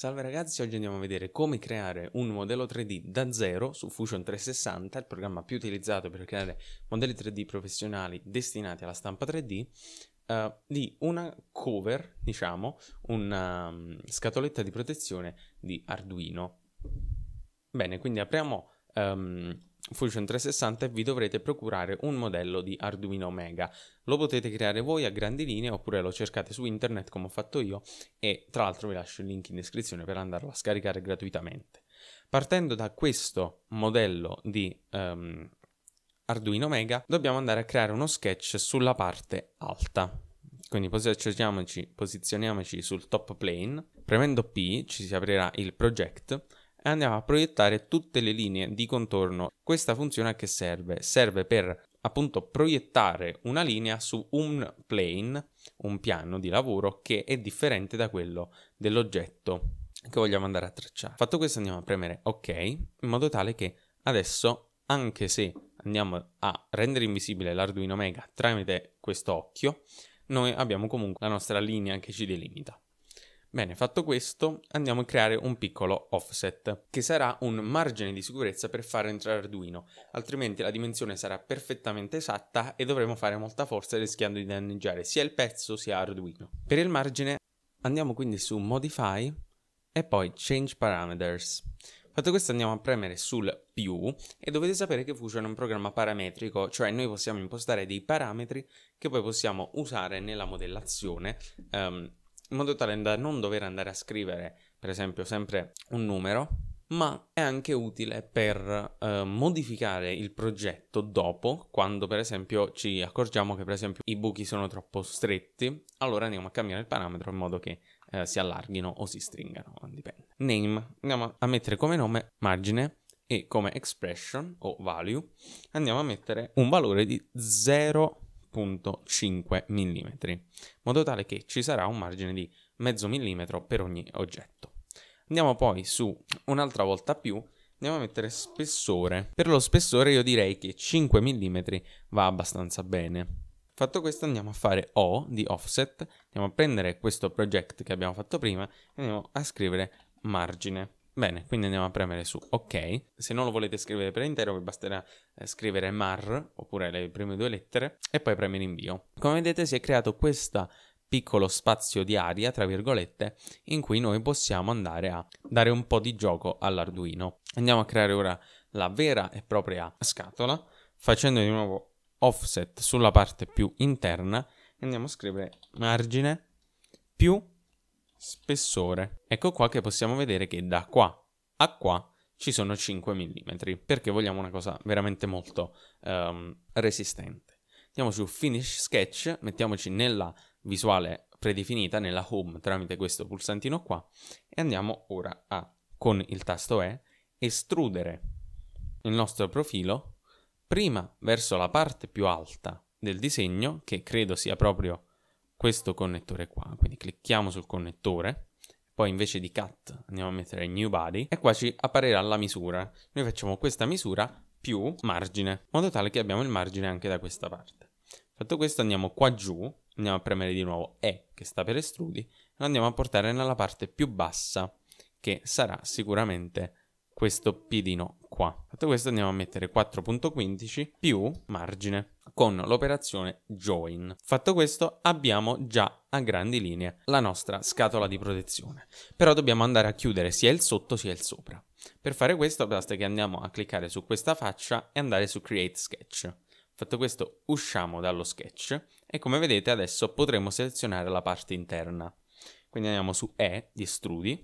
Salve ragazzi, oggi andiamo a vedere come creare un modello 3D da zero su Fusion 360, il programma più utilizzato per creare modelli 3D professionali destinati alla stampa 3D, uh, eh, di una cover, diciamo, una um, scatoletta di protezione di Arduino. Bene, quindi apriamo um, Fusion 360 e vi dovrete procurare un modello di Arduino Mega. Lo potete creare voi a grandi linee oppure lo cercate su internet come ho fatto io e tra l'altro vi lascio il link in descrizione per andarlo a scaricare gratuitamente. Partendo da questo modello di um, Arduino Mega dobbiamo andare a creare uno sketch sulla parte alta. Quindi posizioniamoci, posizioniamoci sul top plane, premendo P ci si aprirà il project e andiamo a proiettare tutte le linee di contorno. Questa funzione a che serve? Serve per appunto proiettare una linea su un plane, un piano di lavoro che è differente da quello dell'oggetto che vogliamo andare a tracciare. Fatto questo andiamo a premere ok in modo tale che adesso anche se andiamo a rendere invisibile l'arduino mega tramite questo occhio noi abbiamo comunque la nostra linea che ci delimita. Bene, fatto questo, andiamo a creare un piccolo offset, che sarà un margine di sicurezza per far entrare Arduino, altrimenti la dimensione sarà perfettamente esatta e dovremo fare molta forza rischiando di danneggiare sia il pezzo sia Arduino. Per il margine andiamo quindi su Modify e poi Change Parameters. Fatto questo andiamo a premere sul più e dovete sapere che Fusion è un programma parametrico, cioè noi possiamo impostare dei parametri che poi possiamo usare nella modellazione um, in modo tale da non dover andare a scrivere, per esempio, sempre un numero, ma è anche utile per eh, modificare il progetto dopo, quando per esempio ci accorgiamo che per esempio i buchi sono troppo stretti, allora andiamo a cambiare il parametro in modo che eh, si allarghino o si stringano, dipende. Name, andiamo a mettere come nome margine e come expression o value andiamo a mettere un valore di 0 0,5 mm, in modo tale che ci sarà un margine di mezzo millimetro per ogni oggetto. Andiamo poi su un'altra volta più, andiamo a mettere spessore. Per lo spessore io direi che 5 mm va abbastanza bene. Fatto questo andiamo a fare O di offset, andiamo a prendere questo project che abbiamo fatto prima e andiamo a scrivere margine. Bene, quindi andiamo a premere su ok. Se non lo volete scrivere per intero vi basterà eh, scrivere mar, oppure le prime due lettere, e poi premere invio. Come vedete si è creato questo piccolo spazio di aria, tra virgolette, in cui noi possiamo andare a dare un po' di gioco all'Arduino. Andiamo a creare ora la vera e propria scatola, facendo di nuovo offset sulla parte più interna, andiamo a scrivere margine più spessore. Ecco qua che possiamo vedere che da qua a qua ci sono 5 mm, perché vogliamo una cosa veramente molto um, resistente. Andiamo su Finish Sketch, mettiamoci nella visuale predefinita, nella Home, tramite questo pulsantino qua, e andiamo ora a, con il tasto E, estrudere il nostro profilo prima verso la parte più alta del disegno, che credo sia proprio questo connettore qua, quindi clicchiamo sul connettore, poi invece di cut andiamo a mettere new body e qua ci apparirà la misura. Noi facciamo questa misura più margine, in modo tale che abbiamo il margine anche da questa parte. Fatto questo andiamo qua giù, andiamo a premere di nuovo E che sta per estrudi e lo andiamo a portare nella parte più bassa che sarà sicuramente questo piedino qua. Fatto questo andiamo a mettere 4.15 più margine con l'operazione join. Fatto questo abbiamo già a grandi linee la nostra scatola di protezione, però dobbiamo andare a chiudere sia il sotto sia il sopra. Per fare questo basta che andiamo a cliccare su questa faccia e andare su create sketch. Fatto questo usciamo dallo sketch e come vedete adesso potremo selezionare la parte interna. Quindi andiamo su E di estrudi,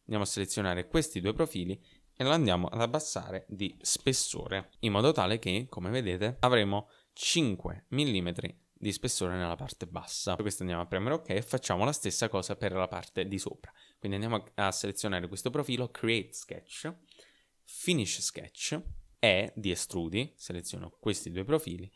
andiamo a selezionare questi due profili e lo andiamo ad abbassare di spessore in modo tale che, come vedete, avremo 5 mm di spessore nella parte bassa. Questo andiamo a premere ok e facciamo la stessa cosa per la parte di sopra. Quindi andiamo a, selezionare questo profilo, create sketch, finish sketch e di estrudi, seleziono questi due profili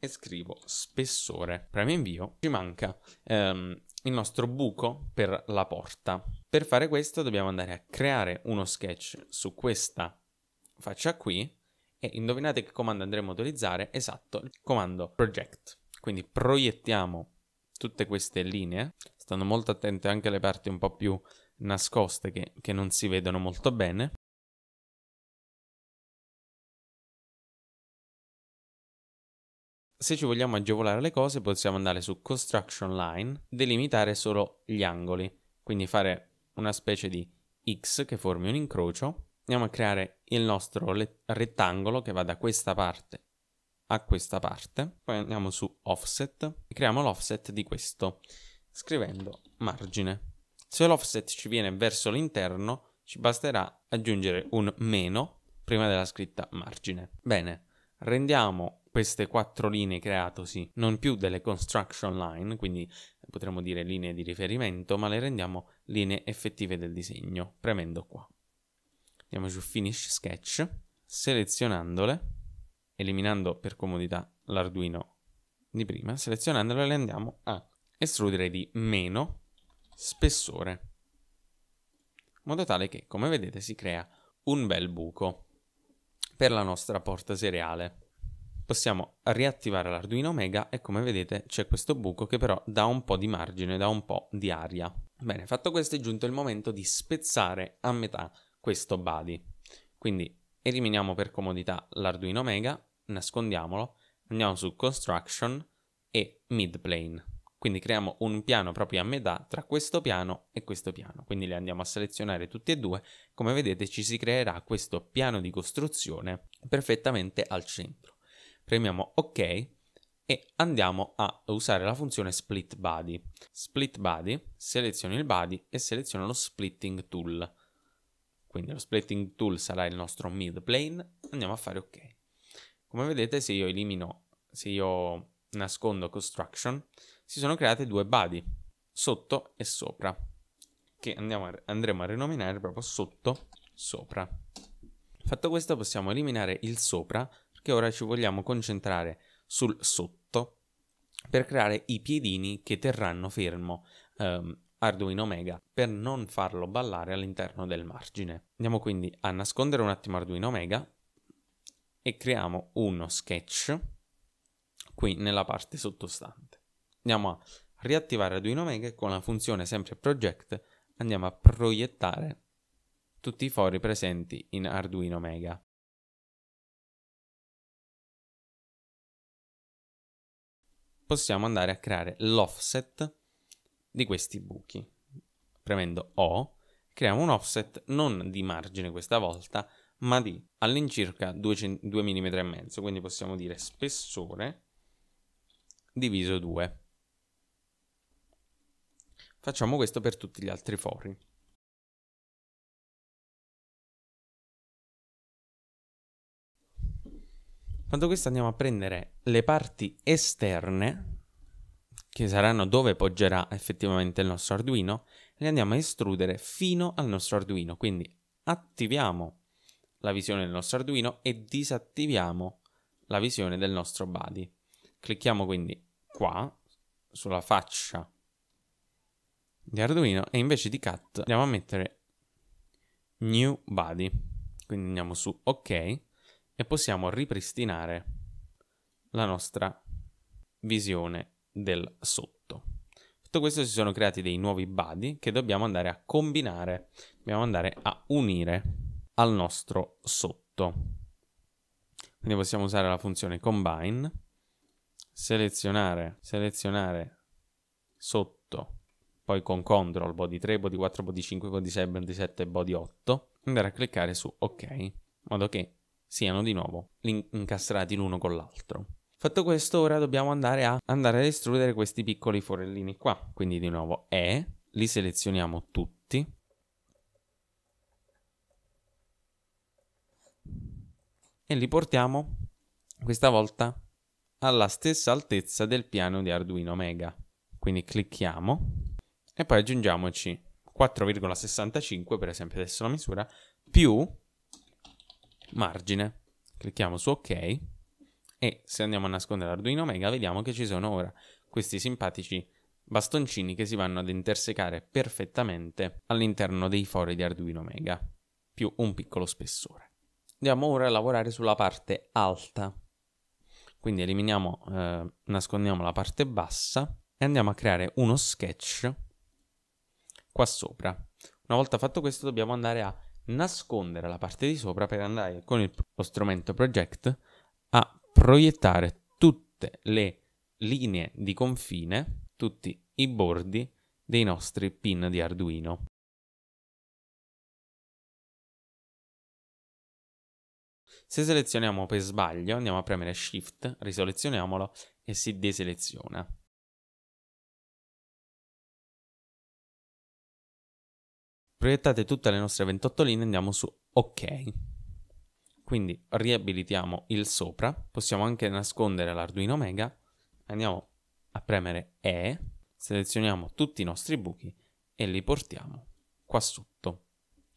e scrivo spessore. Premo invio, ci manca ehm, il nostro buco per la porta. Per fare questo dobbiamo andare a creare uno sketch su questa faccia qui e indovinate che comando andremo a utilizzare? Esatto, il comando project. Quindi proiettiamo tutte queste linee, stando molto attenti anche alle parti un po' più nascoste che, che non si vedono molto bene. se ci vogliamo agevolare le cose possiamo andare su construction line, delimitare solo gli angoli, quindi fare una specie di X che formi un incrocio andiamo a creare il nostro rettangolo che va da questa parte a questa parte, poi andiamo su offset e creiamo l'offset di questo scrivendo margine. Se l'offset ci viene verso l'interno ci basterà aggiungere un meno prima della scritta margine. Bene, rendiamo queste quattro linee creatosi non più delle construction line, quindi potremmo dire linee di riferimento, ma le rendiamo linee effettive del disegno, premendo qua andiamo su Finish Sketch, selezionandole, eliminando per comodità l'Arduino di prima, selezionandole le andiamo a estrudere di meno spessore, in modo tale che, come vedete, si crea un bel buco per la nostra porta seriale. Possiamo riattivare l'Arduino Omega e come vedete c'è questo buco che però dà un po' di margine, dà un po' di aria. Bene, fatto questo è giunto il momento di spezzare a metà questo body. Quindi eliminiamo per comodità l'Arduino Mega, nascondiamolo, andiamo su Construction e Midplane. Quindi creiamo un piano proprio a metà tra questo piano e questo piano. Quindi le andiamo a selezionare tutti e due. Come vedete ci si creerà questo piano di costruzione perfettamente al centro. Premiamo OK e andiamo a usare la funzione split body. Split body, seleziono il body e seleziono lo splitting tool. Quindi lo splitting tool sarà il nostro mid plane. Andiamo a fare ok. Come vedete se io elimino, se io nascondo construction, si sono create due body, sotto e sopra, che a, andremo a rinominare proprio sotto, sopra. Fatto questo possiamo eliminare il sopra, perché ora ci vogliamo concentrare sul sotto, per creare i piedini che terranno fermo um, Arduino Mega per non farlo ballare all'interno del margine. Andiamo quindi a nascondere un attimo Arduino Mega e creiamo uno sketch qui nella parte sottostante. Andiamo a riattivare Arduino Mega e con la funzione sempre project andiamo a proiettare tutti i fori presenti in Arduino Mega. Possiamo andare a creare l'offset di questi buchi. Premendo O creiamo un offset non di margine questa volta, ma di all'incirca 2, mm e mezzo, quindi possiamo dire spessore diviso 2. Facciamo questo per tutti gli altri fori. Quando questo andiamo a prendere le parti esterne che saranno dove poggerà effettivamente il nostro Arduino, li andiamo a estrudere fino al nostro Arduino. Quindi attiviamo la visione del nostro Arduino e disattiviamo la visione del nostro body. Clicchiamo quindi qua sulla faccia di Arduino e invece di cat andiamo a mettere new body. Quindi andiamo su ok e possiamo ripristinare la nostra visione del sotto. Tutto questo si sono creati dei nuovi body che dobbiamo andare a combinare, dobbiamo andare a unire al nostro sotto. Quindi possiamo usare la funzione combine, selezionare, selezionare sotto, poi con CTRL body 3, body 4, body 5, body 6, body 7, body 8, andare a cliccare su ok, in modo che siano di nuovo incastrati l'uno con l'altro. Fatto questo, ora dobbiamo andare a, andare ad estrudere questi piccoli forellini qua. Quindi di nuovo E, li selezioniamo tutti. E li portiamo, questa volta, alla stessa altezza del piano di Arduino Mega. Quindi clicchiamo e poi aggiungiamoci 4,65, per esempio adesso la misura, più margine. Clicchiamo su OK e se andiamo a nascondere l'Arduino Omega vediamo che ci sono ora questi simpatici bastoncini che si vanno ad intersecare perfettamente all'interno dei fori di Arduino Omega, più un piccolo spessore. Andiamo ora a lavorare sulla parte alta, quindi eliminiamo, eh, nascondiamo la parte bassa e andiamo a creare uno sketch qua sopra. Una volta fatto questo dobbiamo andare a nascondere la parte di sopra per andare con il, lo strumento project proiettare tutte le linee di confine, tutti i bordi dei nostri pin di Arduino. Se selezioniamo per sbaglio, andiamo a premere Shift, riselezioniamolo e si deseleziona. Proiettate tutte le nostre 28 linee, e andiamo su OK. Quindi riabilitiamo il sopra, possiamo anche nascondere l'Arduino Mega, andiamo a premere E, selezioniamo tutti i nostri buchi e li portiamo qua sotto.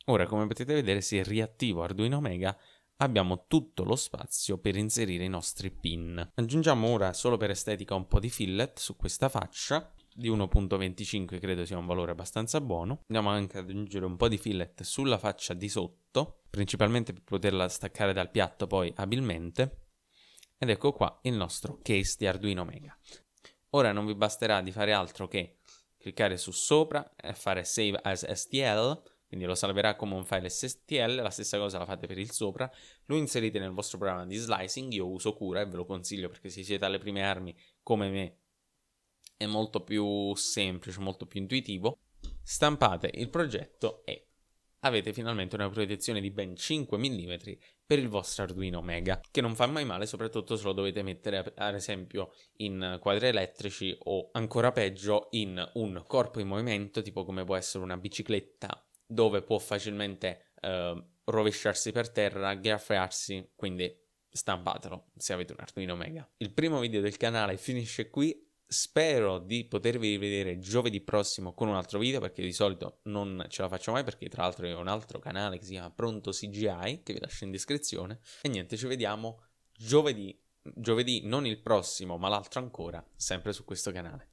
Ora, come potete vedere, se riattivo Arduino Mega abbiamo tutto lo spazio per inserire i nostri pin. Aggiungiamo ora, solo per estetica, un po' di fillet su questa faccia di 1.25 credo sia un valore abbastanza buono. Andiamo anche ad aggiungere un po' di fillet sulla faccia di sotto, principalmente per poterla staccare dal piatto poi abilmente. Ed ecco qua il nostro case di Arduino Mega. Ora non vi basterà di fare altro che cliccare su sopra e fare save as STL, quindi lo salverà come un file STL, la stessa cosa la fate per il sopra, lo inserite nel vostro programma di slicing, io uso cura e ve lo consiglio perché se siete alle prime armi come me è molto più semplice, molto più intuitivo. Stampate il progetto e avete finalmente una protezione di ben 5 mm per il vostro Arduino Mega, che non fa mai male soprattutto se lo dovete mettere ad esempio in quadri elettrici o ancora peggio in un corpo in movimento, tipo come può essere una bicicletta, dove può facilmente eh, rovesciarsi per terra, graffiarsi, quindi stampatelo se avete un Arduino Mega. Il primo video del canale finisce qui, spero di potervi rivedere giovedì prossimo con un altro video perché di solito non ce la faccio mai perché tra l'altro ho un altro canale che si chiama Pronto CGI che vi lascio in descrizione e niente ci vediamo giovedì giovedì non il prossimo ma l'altro ancora sempre su questo canale